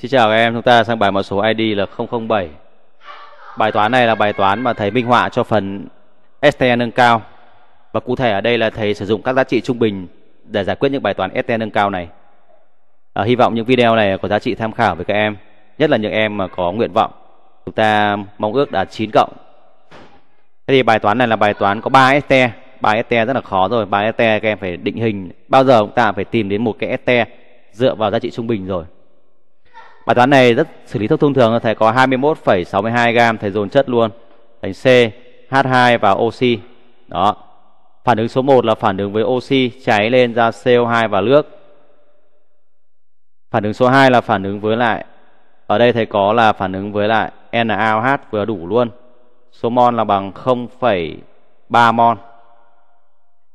Xin chào các em, chúng ta sang bài mã số ID là 007 Bài toán này là bài toán mà thầy minh họa cho phần ST nâng cao Và cụ thể ở đây là thầy sử dụng các giá trị trung bình để giải quyết những bài toán ST nâng cao này à, Hy vọng những video này có giá trị tham khảo với các em Nhất là những em mà có nguyện vọng Chúng ta mong ước đạt 9 cộng Thế thì bài toán này là bài toán có 3 ST 3 ST rất là khó rồi 3 ST các em phải định hình Bao giờ chúng ta phải tìm đến một cái ST dựa vào giá trị trung bình rồi bài toán này rất xử lý thông thường thầy có 21,62 gam thầy dồn chất luôn thành C H2 và oxy đó phản ứng số 1 là phản ứng với oxy cháy lên ra CO2 và nước phản ứng số 2 là phản ứng với lại ở đây thầy có là phản ứng với lại NaOH vừa đủ luôn số mol là bằng 0,3 mol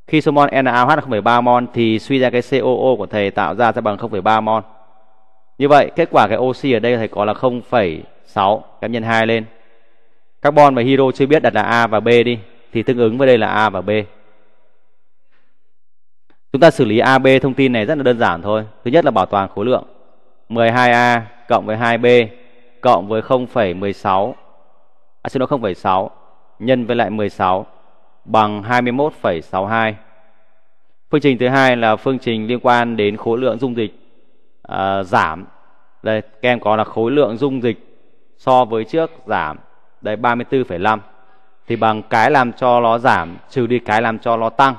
khi số mol NaOH là 0,3 mol thì suy ra cái COO của thầy tạo ra sẽ bằng 0,3 mol như vậy kết quả cái oxy ở đây thầy có là 0,6 Các nhân 2 lên Carbon và hydro chưa biết đặt là A và B đi Thì tương ứng với đây là A và B Chúng ta xử lý AB thông tin này rất là đơn giản thôi Thứ nhất là bảo toàn khối lượng 12A cộng với 2B cộng với 0,16 À xin lỗi 0,6 nhân với lại 16 bằng 21,62 Phương trình thứ hai là phương trình liên quan đến khối lượng dung dịch à, giảm đây các em có là khối lượng dung dịch so với trước giảm đây 34,5 thì bằng cái làm cho nó giảm trừ đi cái làm cho nó tăng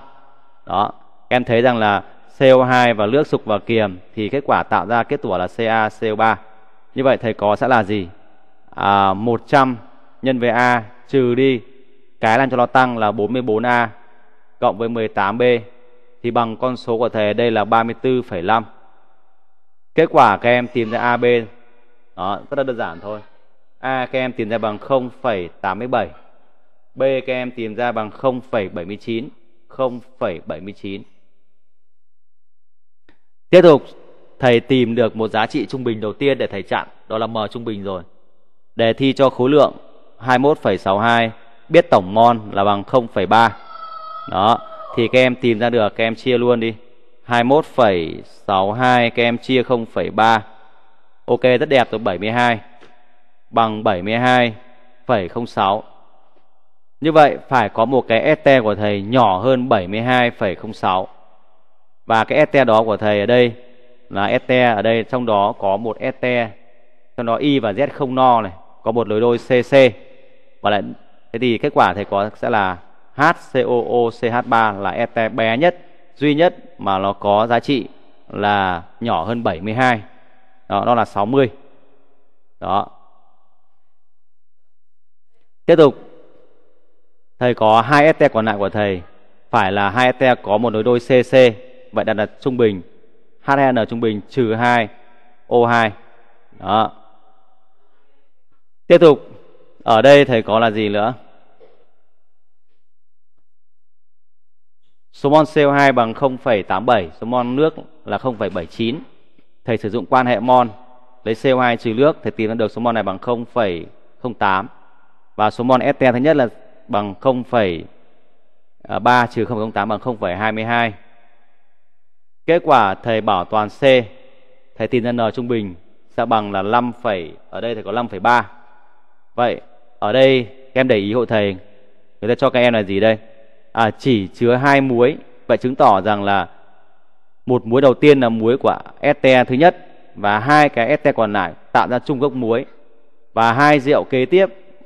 đó em thấy rằng là CO2 và nước sục vào kiềm thì kết quả tạo ra kết tủa là CaCO3 như vậy thầy có sẽ là gì à, 100 nhân với A trừ đi cái làm cho nó tăng là 44A cộng với 18B thì bằng con số của thầy đây là 34,5 kết quả các em tìm ra AB đó rất là đơn giản thôi A các em tìm ra bằng 0,87 B các em tìm ra bằng 0,79 0,79 Tiếp tục thầy tìm được một giá trị trung bình đầu tiên để thầy chặn đó là M trung bình rồi đề thi cho khối lượng 21,62 biết tổng mol là bằng 0,3 đó thì các em tìm ra được các em chia luôn đi 21,62 các em chia 0,3. Ok rất đẹp rồi 72 bằng 72,06. Như vậy phải có một cái ST của thầy nhỏ hơn 72,06. Và cái ST đó của thầy ở đây là ST ở đây trong đó có một ST trong đó Y và Z không no này, có một lối đôi CC và lại thế thì kết quả thầy có sẽ là HCOOCH3 là ST bé nhất duy nhất mà nó có giá trị là nhỏ hơn 72. Đó, đó là 60. Đó. Tiếp tục. Thầy có hai st còn lại của thầy phải là hai st có một nối đôi CC, vậy đặt là trung bình HN trung bình trừ 2 O2. Đó. Tiếp tục, ở đây thầy có là gì nữa? Số mol CO2 bằng 0,87, số mol nước là 0,79. Thầy sử dụng quan hệ mol lấy CO2 trừ nước thầy tìm ra được số mol này bằng 0,08 và số mol este thứ nhất là bằng 0,3 trừ 0,08 bằng 0,22. Kết quả thầy bảo toàn C thầy tìm ra n trung bình sẽ bằng là 5, ở đây thầy có 5,3. Vậy ở đây các em để ý hộ thầy người ta cho các em là gì đây? à, chỉ chứa hai muối vậy chứng tỏ rằng là một muối đầu tiên là muối của este thứ nhất và hai cái este còn lại tạo ra chung gốc muối và hai rượu kế tiếp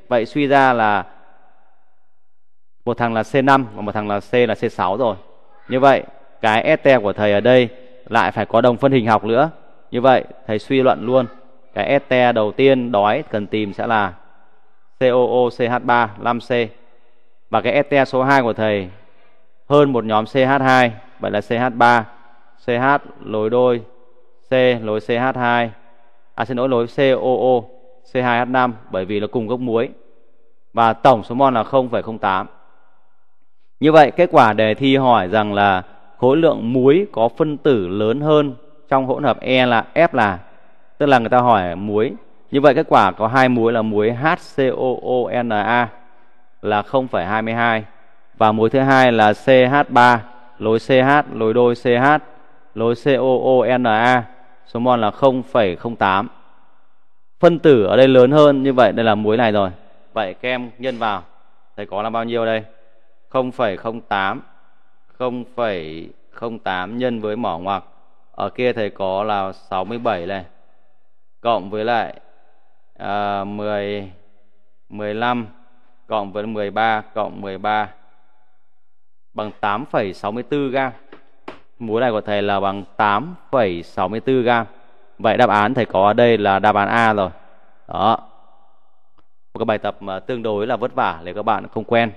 vậy suy ra là một thằng là C5 và một thằng là C là C6 rồi như vậy cái este của thầy ở đây lại phải có đồng phân hình học nữa như vậy thầy suy luận luôn cái este đầu tiên đói cần tìm sẽ là COOCH3 5C và cái ete số 2 của thầy hơn một nhóm CH2 vậy là CH3 CH lối đôi C lối CH2 à xin lỗi lối COO C2H5 bởi vì là cùng gốc muối và tổng số mol là 0,08 như vậy kết quả đề thi hỏi rằng là khối lượng muối có phân tử lớn hơn trong hỗn hợp E là F là tức là người ta hỏi muối như vậy kết quả có hai muối là muối HCOONa là 0,22 và mối thứ hai là CH3 lối CH lối đôi CH lối COONA số mol là 0,08 phân tử ở đây lớn hơn như vậy đây là muối này rồi vậy các em nhân vào thầy có là bao nhiêu đây 0,08 0,08 nhân với mỏ ngoặc ở kia thầy có là 67 này cộng với lại à, 10 15 cộng với 13 cộng 13 bằng 8,64 gam. Múa này của thầy là bằng 8,64 gam. Vậy đáp án thầy có ở đây là đáp án A rồi. Đó. Một cái bài tập mà tương đối là vất vả để các bạn không quen.